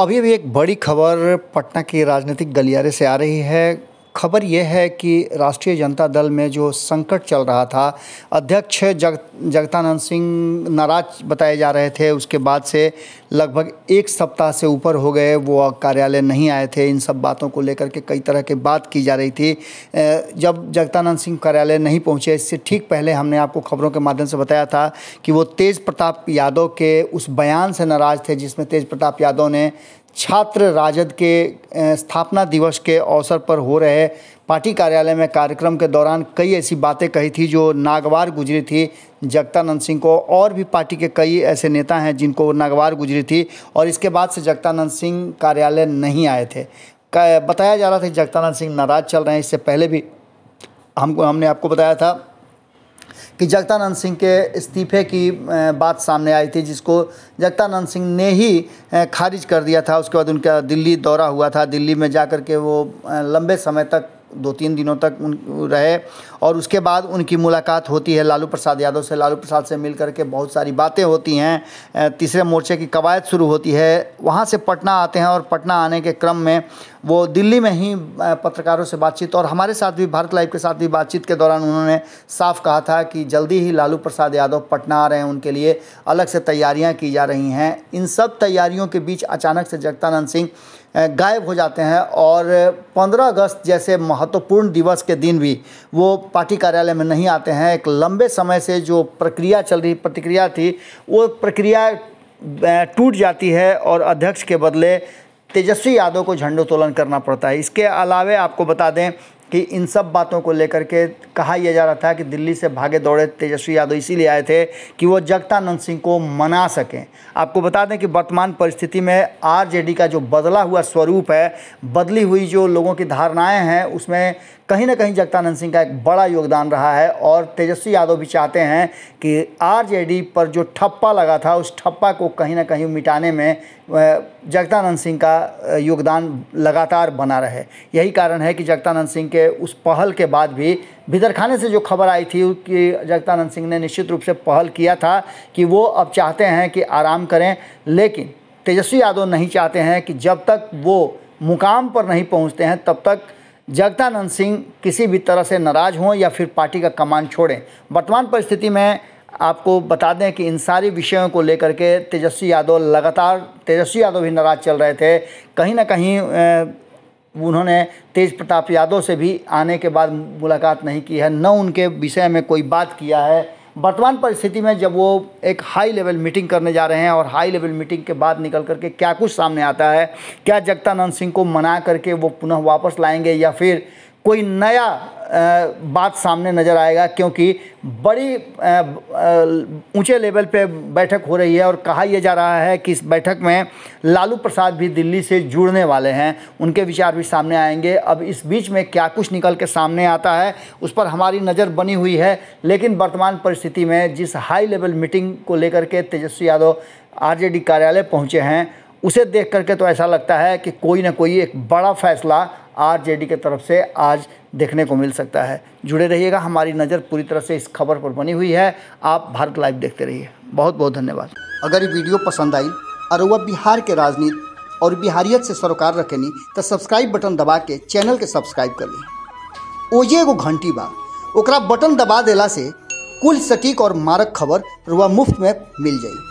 अभी अभी एक बड़ी खबर पटना के राजनीतिक गलियारे से आ रही है खबर यह है कि राष्ट्रीय जनता दल में जो संकट चल रहा था अध्यक्ष जग जगतानंद सिंह नाराज बताए जा रहे थे उसके बाद से लगभग एक सप्ताह से ऊपर हो गए वो कार्यालय नहीं आए थे इन सब बातों को लेकर के कई तरह के बात की जा रही थी जब जगतानंद सिंह कार्यालय नहीं पहुँचे इससे ठीक पहले हमने आपको खबरों के माध्यम से बताया था कि वो तेज प्रताप यादव के उस बयान से नाराज थे जिसमें तेज प्रताप यादव ने छात्र राजद के स्थापना दिवस के अवसर पर हो रहे पार्टी कार्यालय में कार्यक्रम के दौरान कई ऐसी बातें कही थी जो नागवार गुजरी थी जगतानंद सिंह को और भी पार्टी के कई ऐसे नेता हैं जिनको नागवार गुजरी थी और इसके बाद से जगतानंद सिंह कार्यालय नहीं आए थे बताया जा रहा था जगतानंद सिंह नाराज चल रहे हैं इससे पहले भी हमको हमने आपको बताया था कि जगतानंद सिंह के इस्तीफे की बात सामने आई थी जिसको जगतानंद सिंह ने ही खारिज कर दिया था उसके बाद उनका दिल्ली दौरा हुआ था दिल्ली में जा कर के वो लंबे समय तक दो तीन दिनों तक उन रहे और उसके बाद उनकी मुलाकात होती है लालू प्रसाद यादव से लालू प्रसाद से मिल करके बहुत सारी बातें होती हैं तीसरे मोर्चे की कवायद शुरू होती है वहाँ से पटना आते हैं और पटना आने के क्रम में वो दिल्ली में ही पत्रकारों से बातचीत और हमारे साथ भी भारत लाइव के साथ भी बातचीत के दौरान उन्होंने साफ कहा था कि जल्दी ही लालू प्रसाद यादव पटना आ रहे हैं उनके लिए अलग से तैयारियां की जा रही हैं इन सब तैयारियों के बीच अचानक से जगतानंद सिंह गायब हो जाते हैं और 15 अगस्त जैसे महत्वपूर्ण दिवस के दिन भी वो पार्टी कार्यालय में नहीं आते हैं एक लंबे समय से जो प्रक्रिया चल रही प्रतिक्रिया थी वो प्रक्रिया टूट जाती है और अध्यक्ष के बदले तेजस्वी यादव को झंडोत्तोलन करना पड़ता है इसके अलावा आपको बता दें कि इन सब बातों को लेकर के कहा यह जा रहा था कि दिल्ली से भागे दौड़े तेजस्वी यादव इसीलिए आए थे कि वो जगतानंद सिंह को मना सकें आपको बता दें कि वर्तमान परिस्थिति में आरजेडी का जो बदला हुआ स्वरूप है बदली हुई जो लोगों की धारणाएं हैं उसमें कहीं ना कहीं जगतानंद सिंह का एक बड़ा योगदान रहा है और तेजस्वी यादव भी चाहते हैं कि आरजेडी पर जो ठप्पा लगा था उस ठप्पा को कहीं ना कहीं मिटाने में जगतानंद सिंह का योगदान लगातार बना रहे यही कारण है कि जगतानंद सिंह के उस पहल के बाद भी भिदरखाने से जो खबर आई थी कि जगतानंद सिंह ने निश्चित रूप से पहल किया था कि वो अब चाहते हैं कि आराम करें लेकिन तेजस्वी यादव नहीं चाहते हैं कि जब तक वो मुकाम पर नहीं पहुंचते हैं तब तक जगतानंद सिंह किसी भी तरह से नाराज़ हों या फिर पार्टी का कमान छोड़ें वर्तमान परिस्थिति में आपको बता दें कि इन सारी विषयों को लेकर के तेजस्वी यादव लगातार तेजस्वी यादव भी नाराज चल रहे थे कहीं ना कहीं उन्होंने तेज प्रताप यादव से भी आने के बाद मुलाकात नहीं की है न उनके विषय में कोई बात किया है वर्तमान परिस्थिति में जब वो एक हाई लेवल मीटिंग करने जा रहे हैं और हाई लेवल मीटिंग के बाद निकल करके क्या कुछ सामने आता है क्या जगतानंद सिंह को मना करके वो पुनः वापस लाएंगे या फिर कोई नया बात सामने नज़र आएगा क्योंकि बड़ी ऊंचे लेवल पे बैठक हो रही है और कहा यह जा रहा है कि इस बैठक में लालू प्रसाद भी दिल्ली से जुड़ने वाले हैं उनके विचार भी सामने आएंगे अब इस बीच में क्या कुछ निकल के सामने आता है उस पर हमारी नज़र बनी हुई है लेकिन वर्तमान परिस्थिति में जिस हाई लेवल मीटिंग को लेकर के तेजस्वी यादव आरजेडी कार्यालय पहुँचे हैं उसे देख करके तो ऐसा लगता है कि कोई ना कोई एक बड़ा फैसला आरजेडी के तरफ से आज देखने को मिल सकता है जुड़े रहिएगा हमारी नज़र पूरी तरह से इस खबर पर बनी हुई है आप भारत लाइव देखते रहिए बहुत बहुत धन्यवाद अगर ये वीडियो पसंद आई और वह बिहार के राजनीति और बिहारियत से सरोकार रखेनी तो सब्सक्राइब बटन दबा के चैनल के सब्सक्राइब कर ली ओजे एगो घंटी बा ओकरा बटन दबा देला से कुल सटीक और मारक खबर रुआ मुफ्त में मिल जाएगी